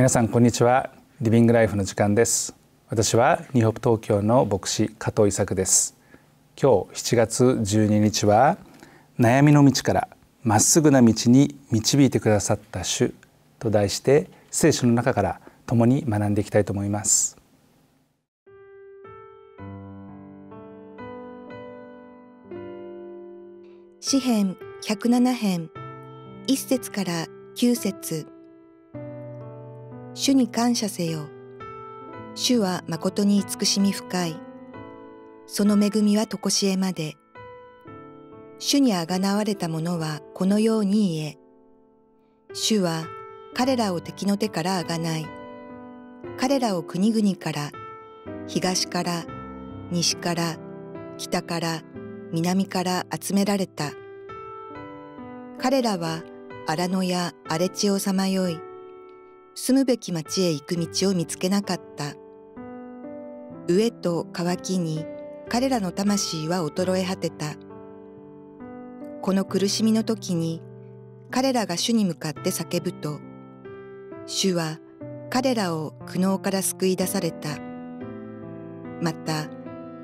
皆さんこんにちはリビングライフの時間です私はニホプ東京の牧師加藤伊作です今日7月12日は悩みの道からまっすぐな道に導いてくださった主と題して聖書の中から共に学んでいきたいと思います詩編107編1節から9節主に感謝せよ。主は誠に慈しみ深い。その恵みは常しえまで。主にあがなわれた者はこのように言え。主は彼らを敵の手からあがない。彼らを国々から、東から、西から、北から、南から集められた。彼らは荒野や荒れ地をさまよい、住むべき町へ行く道を見つけなかった飢えと渇きに彼らの魂は衰え果てたこの苦しみの時に彼らが主に向かって叫ぶと主は彼らを苦悩から救い出されたまた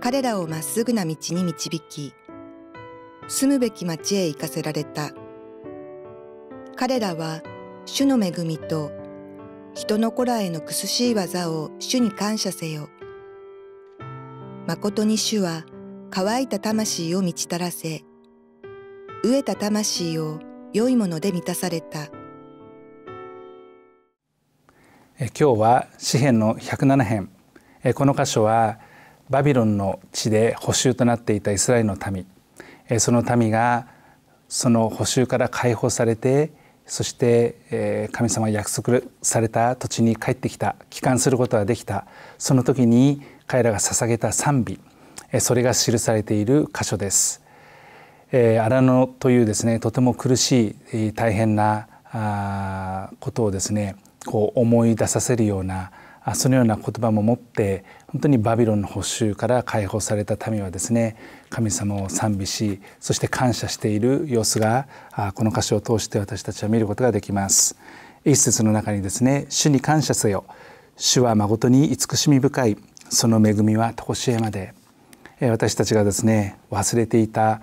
彼らをまっすぐな道に導き住むべき町へ行かせられた彼らは主の恵みと人の子らへの苦しい技を主に感謝せよ。誠に主は乾いた魂を満ちたらせ、飢えた魂を良いもので満たされた。今日は詩編の107編。この箇所はバビロンの地で捕囚となっていたイスラエルの民、その民がその捕囚から解放されてそして神様が約束された土地に帰ってきた帰還することができたその時に彼らが捧げた賛美それが記されている箇所です。荒野というですねとても苦しい大変なことをですねこう思い出させるようなそのような言葉も持って本当にバビロンの捕囚から解放された民はですね神様を賛美しそして感謝している様子がこの歌詞を通して私たちは見ることができます一節の中にですね「主に感謝せよ主は誠に慈しみ深いその恵みは常しえまで」私たちがですね忘れていた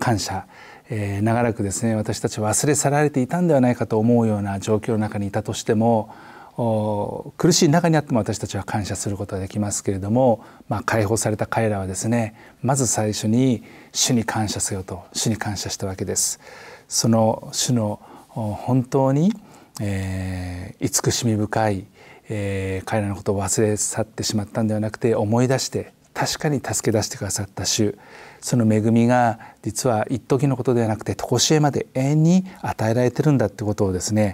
感謝長らくですね私たちは忘れ去られていたんではないかと思うような状況の中にいたとしても苦しい中にあっても私たちは感謝することができますけれども、まあ、解放された彼らはですねまず最初に主に感謝せよと主に感謝したわけですその主の本当に、えー、慈しみ深い、えー、彼らのことを忘れ去ってしまったんではなくて思い出して確かに助け出してくださった主その恵みが実は一時のことではなくて常しえまで永遠に与えられてるんだってことをですね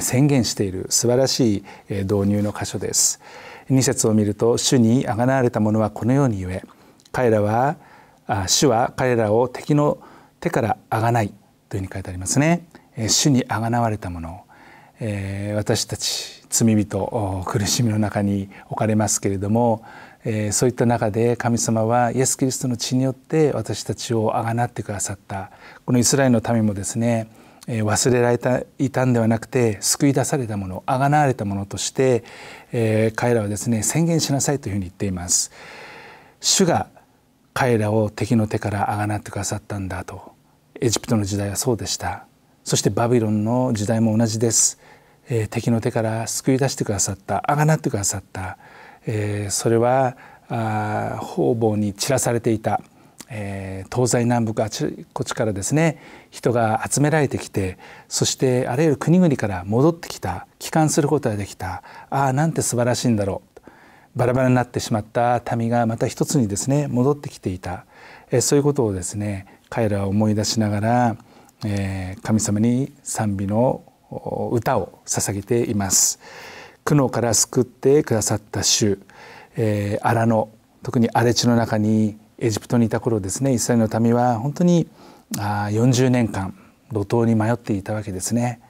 宣言している素晴らしい導入の箇所です2節を見ると主にあがなわれた者はこのように言え彼らは主は彼らを敵の手からあがないというふうに書いてありますね主にあがなわれた者私たち罪人苦しみの中に置かれますけれどもそういった中で神様はイエス・キリストの血によって私たちをあがなってくださったこのイスラエルの民もですねえ忘れられたいたんではなくて救い出されたものあがなわれたものとして、え彼らはですね宣言しなさいというふうに言っています。主が彼らを敵の手からあがなってくださったんだとエジプトの時代はそうでしたそしてバビロンの時代も同じです、えー、敵の手から救い出してくださったあがなってくださった、えー、それはあ方々に散らされていたえー、東西南北あちこちからですね人が集められてきてそしてあらゆる国々から戻ってきた帰還することができたああなんて素晴らしいんだろうバラバラになってしまった民がまた一つにですね戻ってきていた、えー、そういうことをですね彼らは思い出しながら、えー、神様に賛美の歌を捧げています。苦悩から救ってくださった主、えー、荒野特に荒地の中にエジプトにいた頃ですねイスラエルの民は本当にあ40年間路頭に迷っていたわけですね。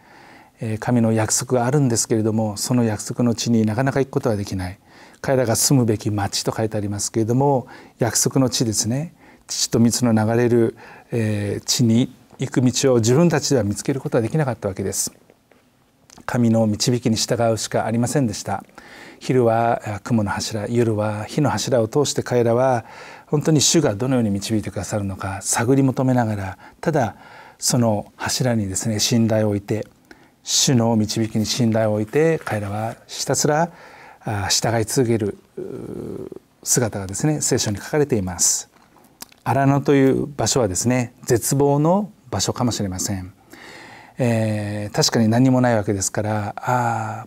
神の約束があるんですけれどもその約束の地になかなか行くことはできない彼らが住むべき町と書いてありますけれども約束の地ですね父と蜜の流れる、地に行く道を自分たちでは見つけることはできなかったわけです神の導きに従うしかありませんでした昼は雲の柱夜は火の柱を通して彼らは本当に主がどのように導いてくださるのか探り求めながらただその柱にですね信頼を置いて主の導きに信頼を置いて彼らはひたすら従い続ける姿がですね聖書に書かれています。荒野という場所はですね絶望の場所かもしれません。えー、確かに何もないわけですからあ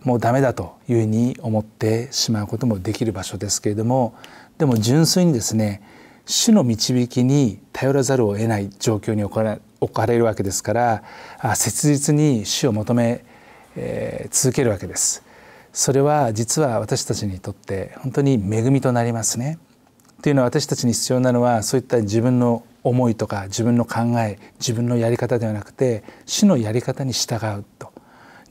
あもうダメだというふうに思ってしまうこともできる場所ですけれどもでも純粋にですね主の導きに頼らざるを得ない状況に置かれ置かれるわけですから切実に主を求め、えー、続けるわけですそれは実は私たちにとって本当に恵みとなりますねというのは私たちに必要なのはそういった自分の思いとか自分の考え自分のやり方ではなくて主のやり方に従うと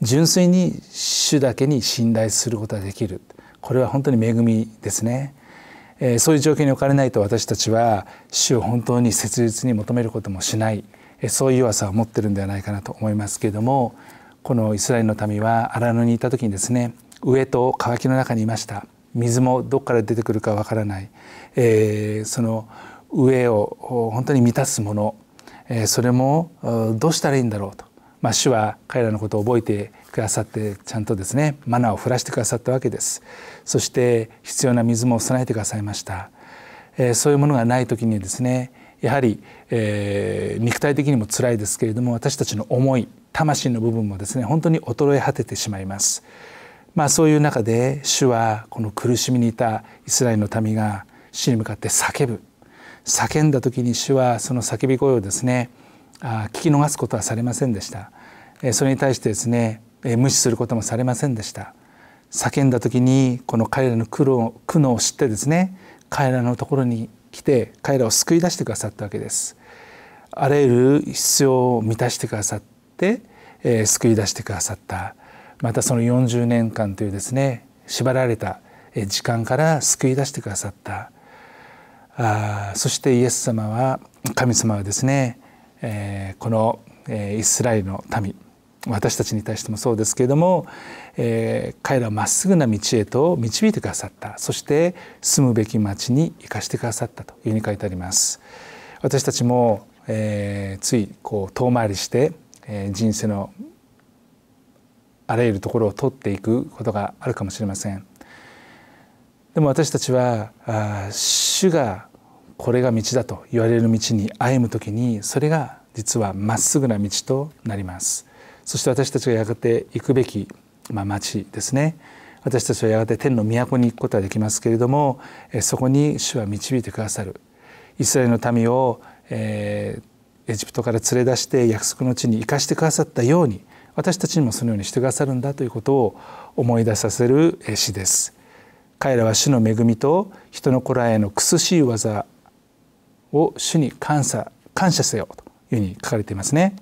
純粋に主だけに信頼することができるこれは本当に恵みですねえそういう状況に置かれないと私たちは主を本当に切実に求めることもしない、えそういう弱さを持ってるんではないかなと思いますけれどもこのイスラエルの民は荒野にいた時にですね上と渇きの中にいました水もどこから出てくるかわからない、えー、その上を本当に満たすもの、えそれもどうしたらいいんだろうとまあ、主は彼らのことを覚えてくださってちゃんとですねマナーを降らしてくださったわけですそして必要な水も備えてくださいました、えー、そういうものがない時にですねやはり、えー、肉体的にもつらいですけれども私たちの思い魂の部分もですね本当に衰え果ててしまいますまあそういう中で主はこの苦しみにいたイスラエルの民が死に向かって叫ぶ叫んだ時に主はその叫び声をですね聞き逃すことはされませんでしたそれに対してですね無視することもされませんでした叫んだ時にこの彼らの苦労苦悩を知ってですね彼らのところに来て彼らを救い出してくださったわけですあらゆる必要を満たしてくださって、え救い出してくださったまたその40年間というですね縛られた時間から救い出してくださったあそしてイエス様は神様はですねえー、この、えー、イスラエルの民私たちに対してもそうですけれども、えー、彼らをまっすぐな道へと導いてくださったそして住むべき町に生かしてくださったというふうに書いてあります私たちも、えー、ついこう遠回りして、えー、人生のあらゆるところを取っていくことがあるかもしれませんでも私たちはあ主がこれが道だと言われる道に歩むときにそれが実はまっすぐな道となりますそして私たちがやがて行くべき、まあ、町ですね私たちはやがて天の都に行くことはできますけれどもそこに主は導いてくださるイスラエルの民を、えー、エジプトから連れ出して約束の地に生かしてくださったように私たちにもそのようにしてくださるんだということを思い出させる詩です。彼らは主の恵みと人の子らへの苦しい技を主に感謝感謝せよというふうに書かれていますね。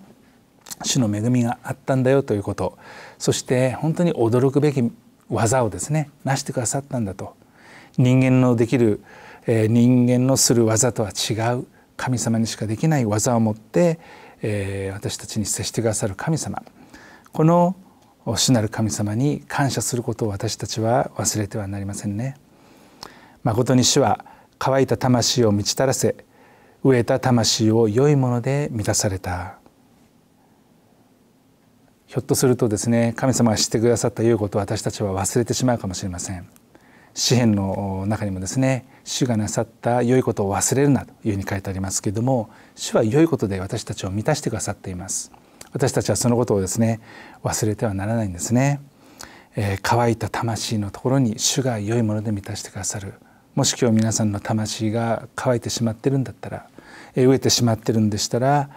主の恵みがあったんだよということそして本当に驚くべき技をですね成してくださったんだと人間のできる、人間のする技とは違う神様にしかできない技を持って、私たちに接してくださる神様この主なる神様に感謝することを私たちは忘れてはなりませんね。誠に主は乾いた魂を満ちたらせ飢えた魂を良いもので満たされたひょっとするとですね神様が知ってくださった良いことを私たちは忘れてしまうかもしれません詩篇の中にもですね主がなさった良いことを忘れるなというふうに書いてありますけれども主は良いことで私たちを満たしてくださっています私たちはそのことをですね忘れてはならないんですね、えー、乾いた魂のところに主が良いもので満たしてくださるもし今日皆さんの魂が乾いてしまってるんだったら飢えてしまってるんでしたら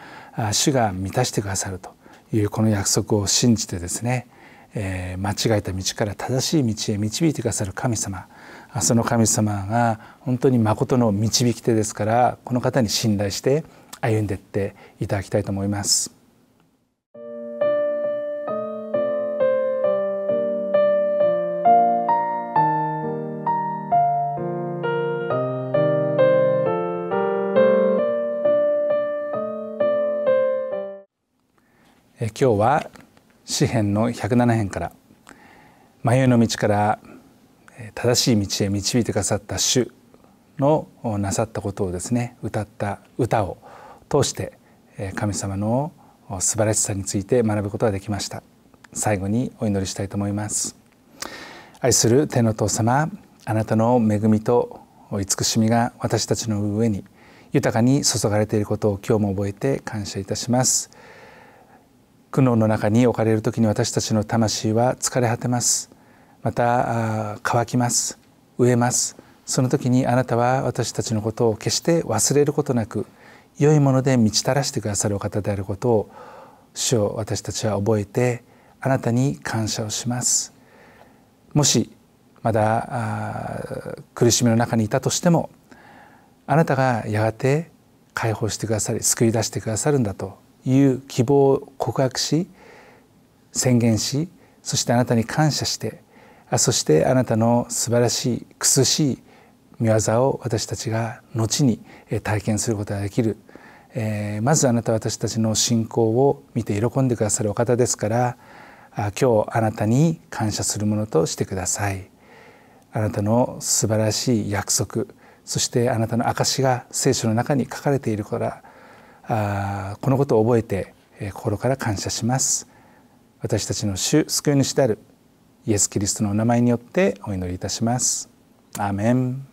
主が満たしてくださるというこの約束を信じてですね、え間違えた道から正しい道へ導いてくださる神様その神様が本当にとの導き手ですからこの方に信頼して歩んでいっていただきたいと思います。今日は詩編の107編から「迷いの道から正しい道へ導いてくださった主」のなさったことをですね歌った歌を通して神様の素晴らしさについて学ぶことができました最後にお祈りしたいと思います愛する天の父様あなたの恵みと慈しみが私たちの上に豊かに注がれていることを今日も覚えて感謝いたします。苦悩の中に置かれる時に私たちの魂は疲れ果てますまた乾きます飢えますその時にあなたは私たちのことを決して忘れることなく良いもので満ちたらしてくださるお方であることを主を私たちは覚えてあなたに感謝をしますもしまだ苦しみの中にいたとしてもあなたがやがて解放してくださり救い出してくださるんだという希望を告白し宣言しそしてあなたに感謝してそしてあなたの素晴らしい苦しい見業を私たちが後に体験することができる、えー、まずあなた私たちの信仰を見て喜んでくださるお方ですから今日あなたに感謝するものとしてくださいあなたの素晴らしい約束そしてあなたの証が聖書の中に書かれているからあこのことを覚えて心から感謝します私たちの主救い主であるイエス・キリストのお名前によってお祈りいたしますアーメン